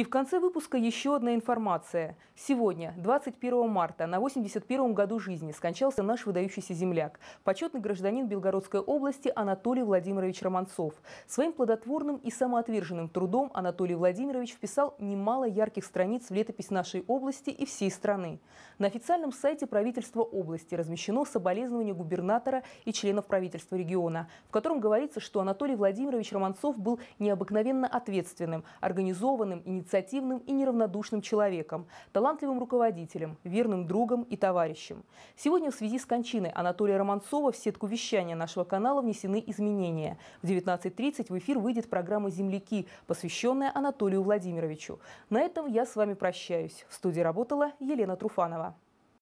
И в конце выпуска еще одна информация. Сегодня, 21 марта, на 81-м году жизни скончался наш выдающийся земляк, почетный гражданин Белгородской области Анатолий Владимирович Романцов. Своим плодотворным и самоотверженным трудом Анатолий Владимирович вписал немало ярких страниц в летопись нашей области и всей страны. На официальном сайте правительства области размещено соболезнование губернатора и членов правительства региона, в котором говорится, что Анатолий Владимирович Романцов был необыкновенно ответственным, организованным, инициативным, инициативным и неравнодушным человеком, талантливым руководителем, верным другом и товарищем. Сегодня в связи с кончиной Анатолия Романцова в сетку вещания нашего канала внесены изменения. В 19.30 в эфир выйдет программа «Земляки», посвященная Анатолию Владимировичу. На этом я с вами прощаюсь. В студии работала Елена Труфанова.